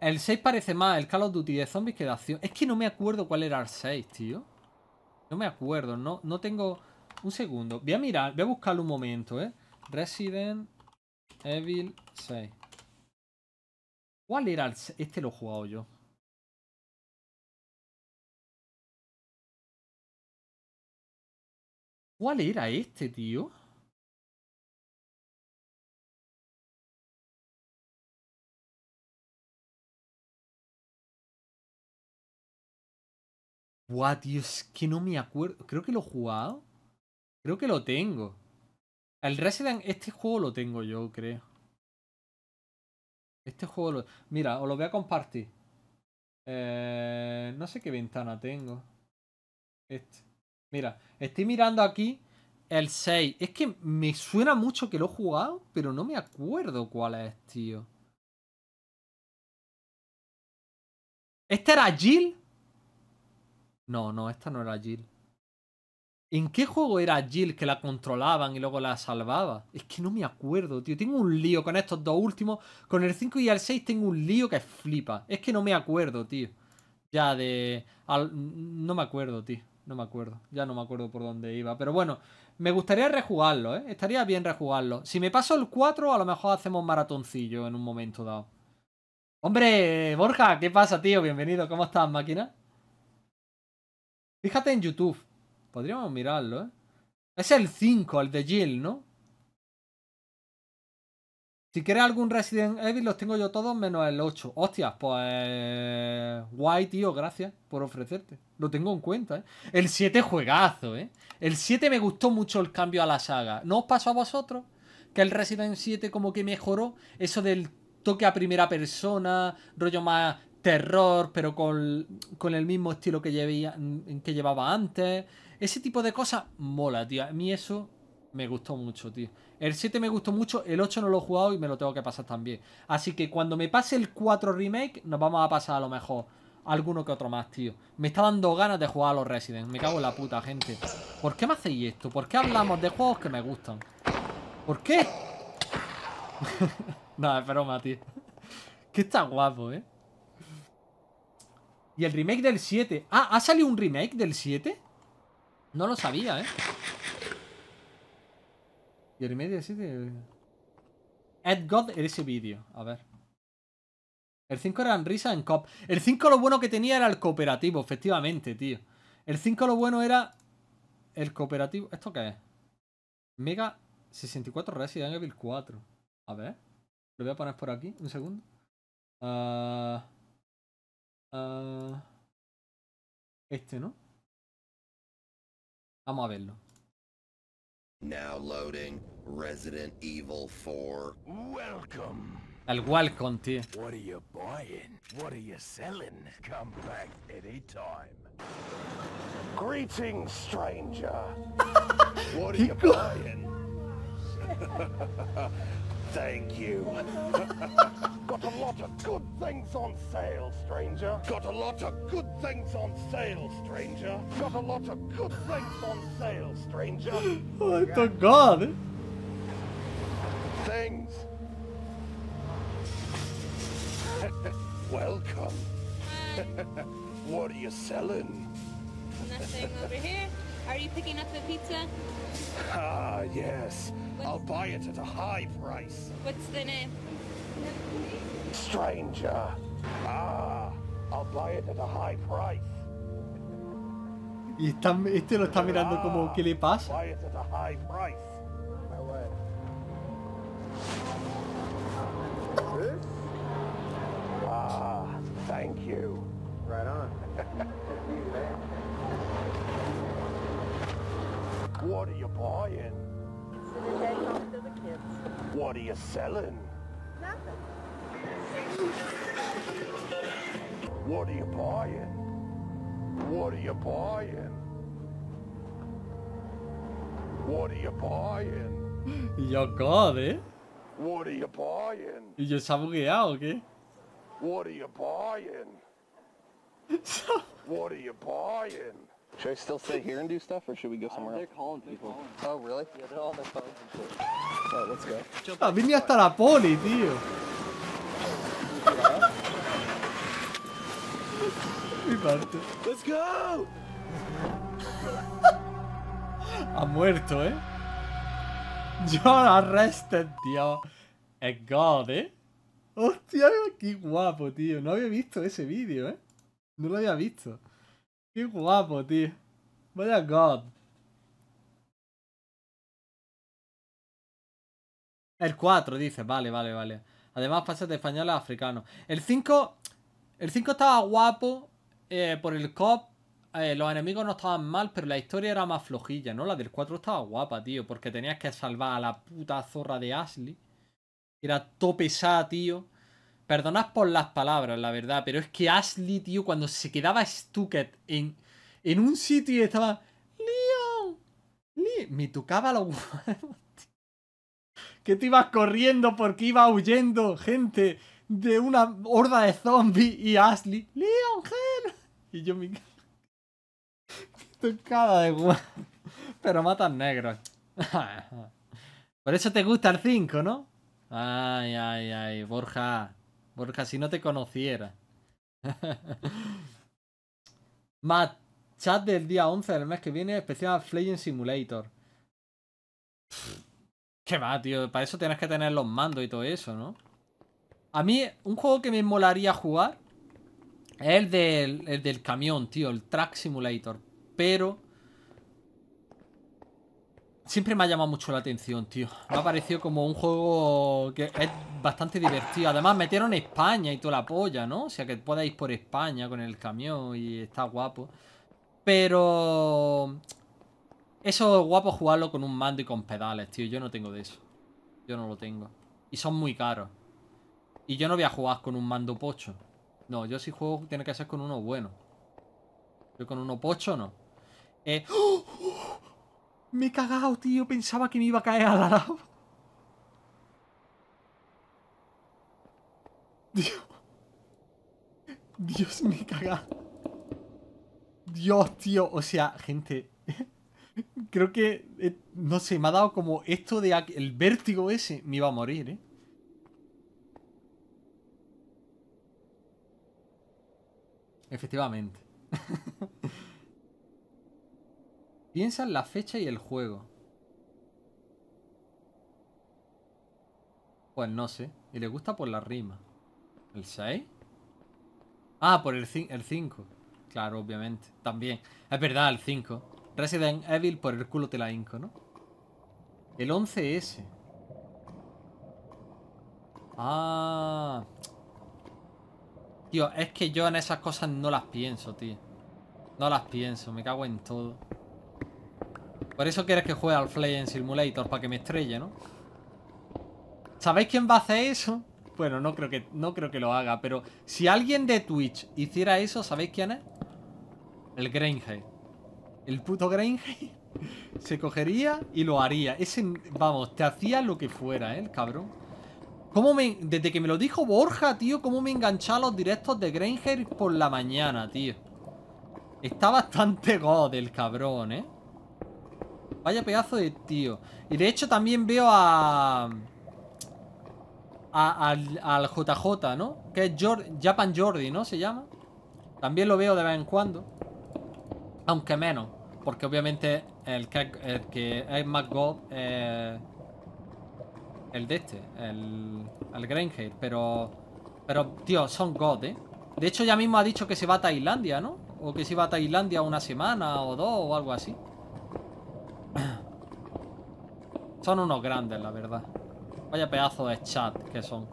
El 6 parece más el Call of Duty de zombies que de acción. Es que no me acuerdo cuál era el 6, tío. No me acuerdo, no, no tengo... Un segundo. Voy a mirar, voy a buscarlo un momento, ¿eh? Resident Evil 6. ¿Cuál era el 6? Este lo he jugado yo. ¿Cuál era este, tío? Buah, tío, es que no me acuerdo. Creo que lo he jugado. Creo que lo tengo. El Resident, este juego lo tengo yo, creo. Este juego lo... Mira, os lo voy a compartir. Eh, no sé qué ventana tengo. Este. Mira, estoy mirando aquí el 6. Es que me suena mucho que lo he jugado, pero no me acuerdo cuál es, tío. ¿Este era Jill? No, no, esta no era Jill. ¿En qué juego era Jill que la controlaban y luego la salvaba? Es que no me acuerdo, tío. Tengo un lío con estos dos últimos. Con el 5 y el 6 tengo un lío que flipa. Es que no me acuerdo, tío. Ya de... Al... No me acuerdo, tío. No me acuerdo. Ya no me acuerdo por dónde iba. Pero bueno, me gustaría rejugarlo, ¿eh? Estaría bien rejugarlo. Si me paso el 4, a lo mejor hacemos maratoncillo en un momento dado. Hombre, Borja, ¿qué pasa, tío? Bienvenido. ¿Cómo estás, máquina? Fíjate en YouTube. Podríamos mirarlo, ¿eh? Es el 5, el de Jill, ¿no? Si quieres algún Resident Evil, los tengo yo todos menos el 8. Hostias, pues. Guay, tío, gracias por ofrecerte. Lo tengo en cuenta, ¿eh? El 7 juegazo, ¿eh? El 7 me gustó mucho el cambio a la saga. ¿No os pasó a vosotros? Que el Resident 7 como que mejoró eso del toque a primera persona, rollo más terror, pero con, el mismo estilo que, mm, que llevaba antes. Ese tipo de cosas mola, tío. A mí eso me gustó mucho, tío. El 7 me gustó mucho, el 8 no lo he jugado y me lo tengo que pasar también. Así que cuando me pase el 4 remake, nos vamos a pasar a lo mejor alguno que otro más, tío. Me está dando ganas de jugar a los Resident. Me cago en la puta, gente. ¿Por qué me hacéis esto? ¿Por qué hablamos de juegos que me gustan? ¿Por qué? No, es broma, tío. que está guapo, ¿eh? Y el remake del 7. Ah, ¿ha salido un remake del 7? No lo sabía, ¿eh? Y el remake del 7... Ed God en ese vídeo. A ver. El 5 era en risa en cop. El 5 lo bueno que tenía era el cooperativo, efectivamente, tío. El 5 lo bueno era el cooperativo. ¿Esto qué es? Mega 64 Resident Evil 4. A ver. Lo voy a poner por aquí, un segundo. Ah... Ah, este, ¿no? Vamos a verlo. Now loading Resident Evil 4. Welcome. Al Walcon, tío. What are you buying? What are you selling? Come back anytime. Greetings, stranger. what are you buying? thank you. Got a lot of good things on sale, stranger. Got a lot of good things on sale, stranger. Got a lot of good things on sale, stranger. oh, my God. Things. Welcome. what are you selling? Nothing over here. Are you picking up the pizza? Ah, yes. What's I'll buy it at a high price. What's the name? Stranger. Ah, I'll buy it at a high price. Y está, este lo está mirando como, ¿qué le pasa? Buy it at a high price. My This? Ah, thank you. Right on. What are you buying? the to the kids. What are you selling? Nothing. What are you buying? What are you buying? What are you buying? Your God, eh? What are you buying? You're se ha bugueado What are you buying? what are you buying? Should I still stay here and do stuff, or should we go somewhere uh, else? They're calling people. Oh, really? Yeah, they're on their phones and shit. Alright, oh, let's go. Ah, vieni a Taraponi, Dio! Mi parte. Let's go! ha muerto, eh? John arrested, Dio. E gode. Hostia, che guapo, tío. Non avevo visto ese video, eh. Non lo había visto. Qué guapo, tío. Vaya God. El 4, dice. Vale, vale, vale. Además pasa de español a africano. El 5... El 5 estaba guapo eh, por el cop. Eh, los enemigos no estaban mal, pero la historia era más flojilla, ¿no? La del 4 estaba guapa, tío. Porque tenías que salvar a la puta zorra de Ashley. Era topesá, tío. Perdonad por las palabras, la verdad, pero es que Ashley, tío, cuando se quedaba Stucket en, en un sitio y estaba... ¡Leon! Me tocaba los Que te ibas corriendo porque iba huyendo gente de una horda de zombies y Ashley... ¡Leon, gente! Y yo me... tocaba de Pero matan negros. Por eso te gusta el 5, ¿no? Ay, ay, ay, Borja. Porque así no te conociera. Más chat del día 11 del mes que viene, especial Flying Simulator. Qué va, tío. Para eso tienes que tener los mandos y todo eso, ¿no? A mí, un juego que me molaría jugar es el del, el del camión, tío, el Track Simulator. Pero Siempre me ha llamado mucho la atención, tío. Me ha parecido como un juego que es bastante divertido. Además, metieron España y toda la polla, ¿no? O sea, que podáis ir por España con el camión y está guapo. Pero... Eso es guapo jugarlo con un mando y con pedales, tío. Yo no tengo de eso. Yo no lo tengo. Y son muy caros. Y yo no voy a jugar con un mando pocho. No, yo si juego tiene que ser con uno bueno. Yo con uno pocho no. Eh... ¡Oh! Me he cagado, tío. Pensaba que me iba a caer a la lava. Dios. Dios, me he cagado Dios, tío. O sea, gente. Creo que, eh, no sé, me ha dado como esto de... El vértigo ese me iba a morir, ¿eh? Efectivamente. Piensa en la fecha y el juego. Pues no sé. Y le gusta por la rima. ¿El 6? Ah, por el, 5. Claro, obviamente. También. Es verdad, el 5. Resident Evil por el culo te la inco, ¿no? El 11S. Ah. Tío, es que yo en esas cosas no las pienso, tío. No las pienso, me cago en todo. Por eso quieres que juegue al Fly en Simulator, para que me estrelle, ¿no? ¿Sabéis quién va a hacer eso? Bueno, no creo, que, no creo que lo haga, pero si alguien de Twitch hiciera eso, ¿sabéis quién es? El Grange. El puto Grange se cogería y lo haría. Ese, vamos, te hacía lo que fuera, ¿eh? El cabrón. ¿Cómo me, desde que me lo dijo Borja, tío, cómo me enganchaba los directos de Granger por la mañana, tío. Está bastante god el cabrón, ¿eh? Vaya pedazo de tío. Y de hecho también veo a... al, JJ, ¿no? Que es Japan Jordi, ¿no? Se llama. También lo veo de vez en cuando. Aunque menos. Porque obviamente el que, es más God el de este, el, el Pero, pero, tío, son God, ¿eh? De hecho ya mismo ha dicho que se va a Tailandia, ¿no? O que se va a Tailandia una semana o dos o algo así. Son unos grandes, la verdad. Vaya pedazo de chat que son.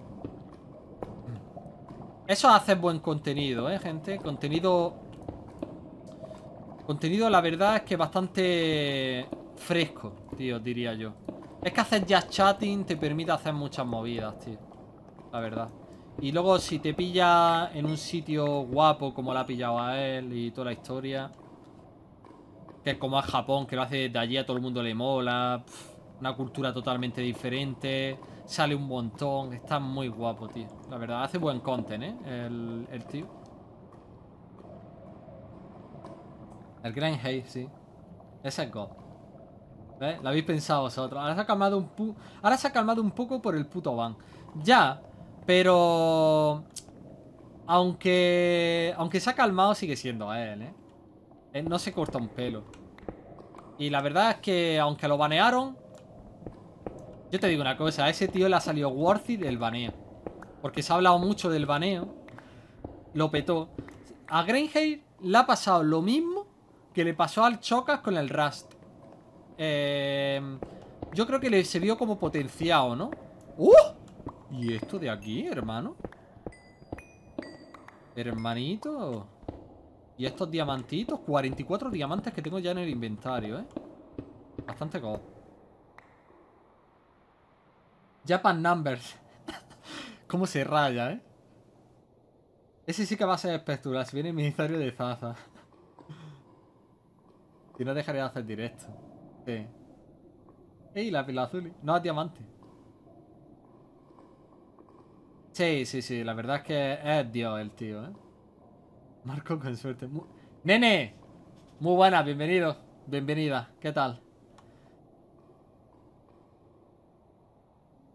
Eso hace buen contenido, ¿eh, gente? Contenido... Contenido, la verdad, es que bastante fresco, tío, diría yo. Es que hacer ya chatting te permite hacer muchas movidas, tío. La verdad. Y luego si te pilla en un sitio guapo como la ha pillado a él y toda la historia, que es como a Japón, que lo hace de allí, a todo el mundo le mola. una cultura totalmente diferente. Sale un montón. Está muy guapo, tío. La verdad, hace buen content, ¿eh? El, el tío. El Grand Hay sí. Ese es God. ¿Ves? Lo habéis pensado vosotros. Ahora se ha calmado un Ahora se ha calmado un poco por el puto van. Ya, pero... Aunque... Aunque se ha calmado, sigue siendo él, ¿eh? Eh, no se corta un pelo. Y la verdad es que, aunque lo banearon... Yo te digo una cosa, a ese tío le ha salido worthy del baneo. Porque se ha hablado mucho del baneo. Lo petó. A Greenhead le ha pasado lo mismo que le pasó al Chocas con el Rust. Em, yo creo que se vio como potenciado, ¿no? ¡Uh! ¿Y esto de aquí, hermano? Hermanito... Y estos diamantitos, 44 diamantes que tengo ya en el inventario, ¿eh? Bastante go Japan Numbers. Cómo se raya, ¿eh? Ese sí que va a ser espectacular, si viene el Ministerio de Zaza. si no dejaré de hacer directo. Sí. Ey, la pila azul. No es diamante. Sí, sí, sí. La verdad es que es Dios el tío, ¿eh? Marco con suerte. ¡Nene! Muy buena, bienvenido. Bienvenida, ¿qué tal?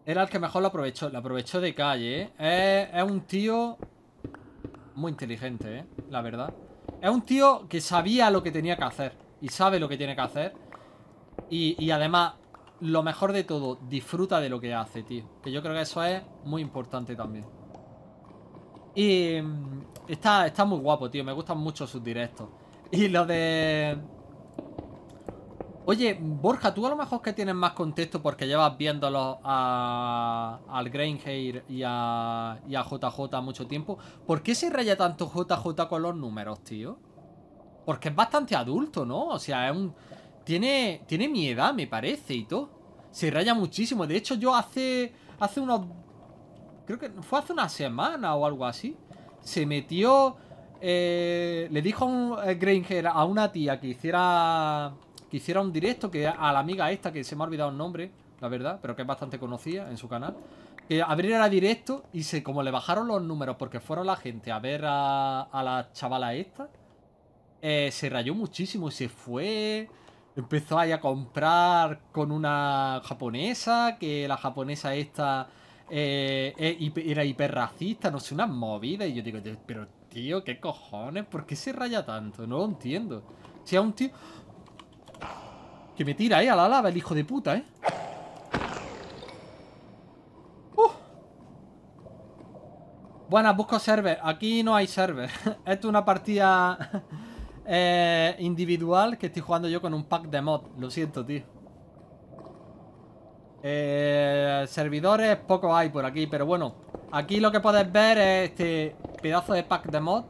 Era el que mejor lo aprovechó. Lo aprovechó de calle, ¿eh? Es, un tío muy inteligente, ¿eh? La verdad. Es un tío que sabía lo que tenía que hacer. Y sabe lo que tiene que hacer. Y, y además, lo mejor de todo, disfruta de lo que hace, tío. Que yo creo que eso es muy importante también. Y mm, está, está muy guapo, tío. Me gustan mucho sus directos. Y lo de... Oye, Borja, tú a lo mejor que tienes más contexto porque llevas viéndolos a, al Grainhair y a, y a JJ mucho tiempo. ¿Por qué se raya tanto JJ con los números, tío? Porque es bastante adulto, ¿no? O sea, es un... Tiene, tiene mi me parece, y todo. Se raya muchísimo. De hecho, yo hace, hace unos creo que fue hace una semana o algo así, se metió, eh, le dijo a un eh, Granger a una tía que hiciera, que hiciera un directo, que a la amiga esta, que se me ha olvidado el nombre, la verdad, pero que es bastante conocida en su canal, que abriera directo y se, como le bajaron los números porque fueron la gente a ver a, la chavala esta, eh, se rayó muchísimo y se fue. Empezó ahí a comprar con una japonesa, que la japonesa esta eh, eh, era hiperracista, no sé, unas movidas. Y yo digo, pero tío, ¿qué cojones? ¿Por qué se raya tanto? No lo entiendo. Si a un tío... Que me tira, ¿eh? A la lava el hijo de puta, ¿eh? Uh. Buenas, busco server. Aquí no hay server. Esto es una partida eh, individual que estoy jugando yo con un pack de mod. Lo siento, tío. Eh, servidores poco hay por aquí, pero bueno. Aquí lo que puedes ver es este pedazo de pack de mod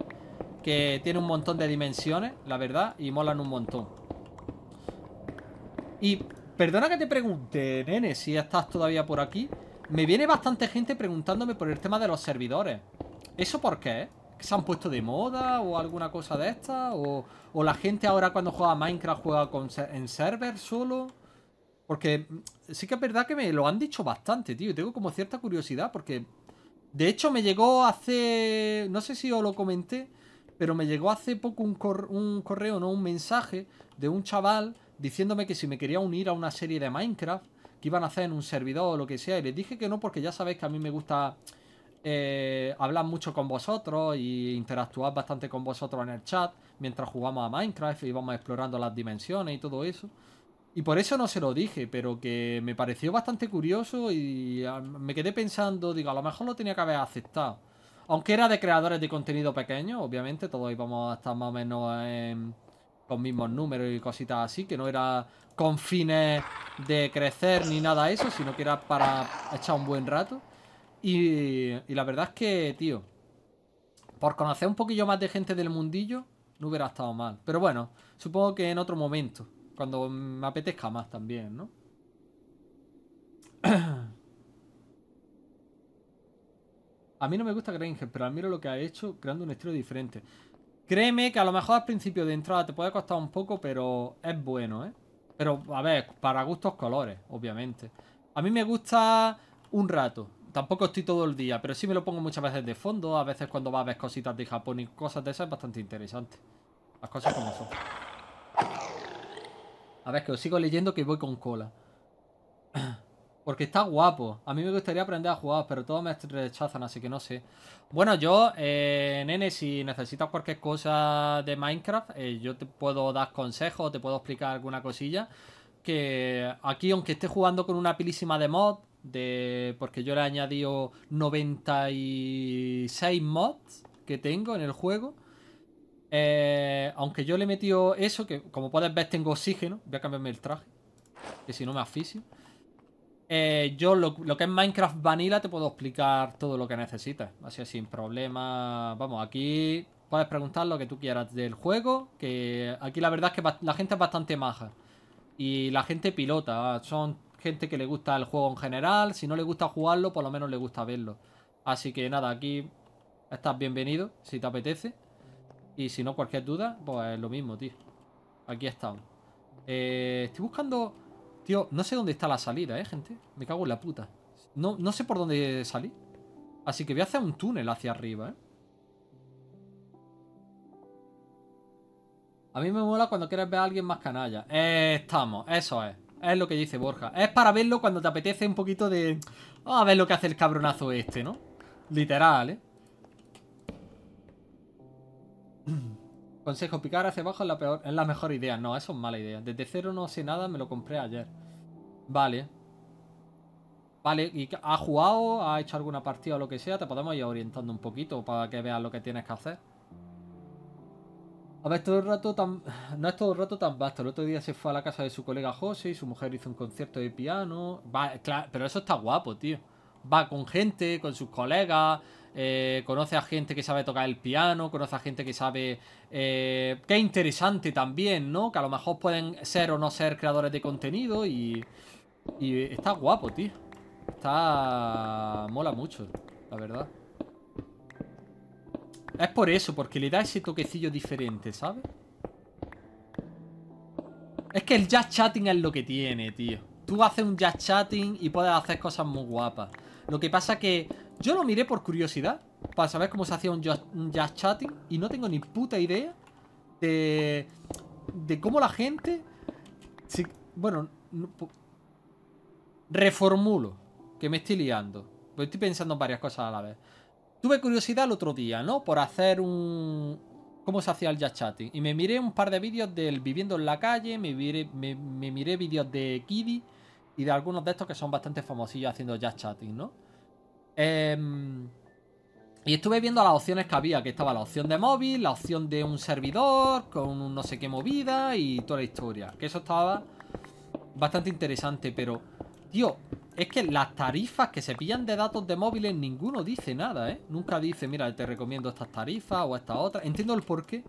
que tiene un montón de dimensiones, la verdad, y molan un montón. Y perdona que te pregunte, nene, si estás todavía por aquí. Me viene bastante gente preguntándome por el tema de los servidores. ¿Eso por qué? se han puesto de moda o alguna cosa de esta? ¿O, la gente ahora cuando juega a Minecraft juega en server solo? Porque sí que es verdad que me lo han dicho bastante, tío. Tengo como cierta curiosidad porque... De hecho, me llegó hace... No sé si os lo comenté, pero me llegó hace poco un, correo, no un mensaje de un chaval diciéndome que si me quería unir a una serie de Minecraft, que iban a hacer en un servidor o lo que sea. Y les dije que no porque ya sabéis que a mí me gusta eh, hablar mucho con vosotros y interactuar bastante con vosotros en el chat mientras jugamos a Minecraft y vamos explorando las dimensiones y todo eso. Y por eso no se lo dije, pero que me pareció bastante curioso y ah, me quedé pensando, digo, a lo mejor lo tenía que haber aceptado. Aunque era de creadores de contenido pequeño, obviamente, todos íbamos a estar más o menos en, con mismos números y cositas así, que no era con fines de crecer ni nada de eso, sino que era para echar un buen rato. Y, y la verdad es que, tío, por conocer un poquillo más de gente del mundillo, no hubiera estado mal. Pero bueno, supongo que en otro momento. Cuando me apetezca más también, ¿no? A mí no me gusta Granger, pero admiro lo que ha hecho creando un estilo diferente. Créeme que a lo mejor al principio de entrada te puede costar un poco, pero es bueno, ¿eh? Pero, a ver, para gustos colores, obviamente. A mí me gusta un rato. Tampoco estoy todo el día, pero sí me lo pongo muchas veces de fondo. A veces cuando vas a ver cositas de Japón y cosas de esas es bastante interesante. Las cosas como son. A ver, que os sigo leyendo que voy con cola. Porque está guapo. A mí me gustaría aprender a jugar, pero todos me rechazan, así que no sé. Bueno, yo, eh, nene, si necesitas cualquier cosa de Minecraft, eh, yo te puedo dar consejos, te puedo explicar alguna cosilla. Que aquí, aunque esté jugando con una pilísima de mod, de, porque yo le he añadido 96 mods que tengo en el juego eh, aunque yo le he metido eso, que como puedes ver tengo oxígeno. Voy a cambiarme el traje, que si no me asfixio. Eh, yo lo, que es Minecraft Vanilla te puedo explicar todo lo que necesitas Así sin problema. Vamos, aquí puedes preguntar lo que tú quieras del juego. Que aquí la verdad es que la gente es bastante maja. Y la gente pilota. Son gente que le gusta el juego en general. Si no le gusta jugarlo, por lo menos le gusta verlo. Así que nada, aquí estás bienvenido, si te apetece. Y si no, cualquier duda, pues lo mismo, tío. Aquí estamos. Eh, estoy buscando... Tío, no sé dónde está la salida, ¿eh, gente? Me cago en la puta. No, no sé por dónde salir. Así que voy a hacer un túnel hacia arriba, ¿eh? A mí me mola cuando quieres ver a alguien más canalla. Eh, estamos, eso es. Es lo que dice Borja. Es para verlo cuando te apetece un poquito de... Ah, a ver lo que hace el cabronazo este, ¿no? Literal, ¿eh? Consejo, picar hacia abajo es la, la mejor idea. No, eso es mala idea. Desde cero no sé nada, me lo compré ayer. Vale. Vale, y ha jugado, ha hecho alguna partida o lo que sea, te podemos ir orientando un poquito para que veas lo que tienes que hacer. A ver, todo el rato tan... no es todo el rato tan vasto. El otro día se fue a la casa de su colega José y su mujer hizo un concierto de piano. Va, claro, pero eso está guapo, tío. Va con gente, con sus colegas, eh, conoce a gente que sabe tocar el piano, conoce a gente que sabe... Eh, qué interesante también, ¿no? Que a lo mejor pueden ser o no ser creadores de contenido y... Y está guapo, tío. Está... Mola mucho, la verdad. Es por eso, porque le da ese toquecillo diferente, ¿sabes? Es que el jazz chatting es lo que tiene, tío. Tú haces un jazz chatting y puedes hacer cosas muy guapas. Lo que pasa que yo lo miré por curiosidad, para saber cómo se hacía un jazz, chatting, y no tengo ni puta idea de, cómo la gente... bueno, reformulo, que me estoy liando. Porque estoy pensando en varias cosas a la vez. Tuve curiosidad el otro día, ¿no? Por hacer un... cómo se hacía el jazz chatting. Y me miré un par de vídeos del viviendo en la calle, me miré, me, miré vídeos de Kiddy y de algunos de estos que son bastante famosillos haciendo jazz chatting, ¿no? Em, y estuve viendo las opciones que había, que estaba la opción de móvil, la opción de un servidor, con un no sé qué movida y toda la historia. Que eso estaba bastante interesante, pero... Tío, es que las tarifas que se pillan de datos de móviles, ninguno dice nada, ¿eh? Nunca dice, mira, te recomiendo estas tarifas o estas otras. Entiendo el porqué,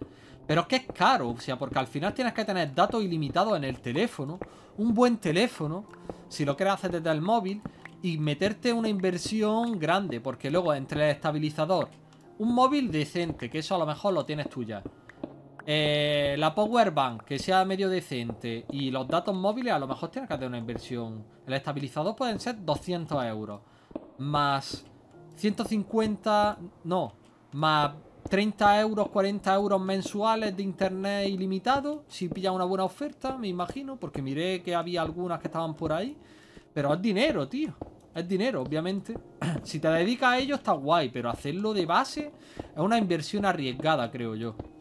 pero es que es caro, o sea, porque al final tienes que tener datos ilimitados en el teléfono, un buen teléfono, si lo quieres hacer desde el móvil y meterte una inversión grande, porque luego entre el estabilizador, un móvil decente, que eso a lo mejor lo tienes tuya, eh, la power bank que sea medio decente y los datos móviles, a lo mejor tienes que hacer una inversión. El estabilizador pueden ser 200 euros, más 150, no, más 30 euros, 40 euros mensuales de internet ilimitado, si pilla una buena oferta, me imagino, porque miré que había algunas que estaban por ahí. Pero es dinero, tío. Es dinero, obviamente. si te dedicas a ello, está guay, pero hacerlo de base es una inversión arriesgada, creo yo.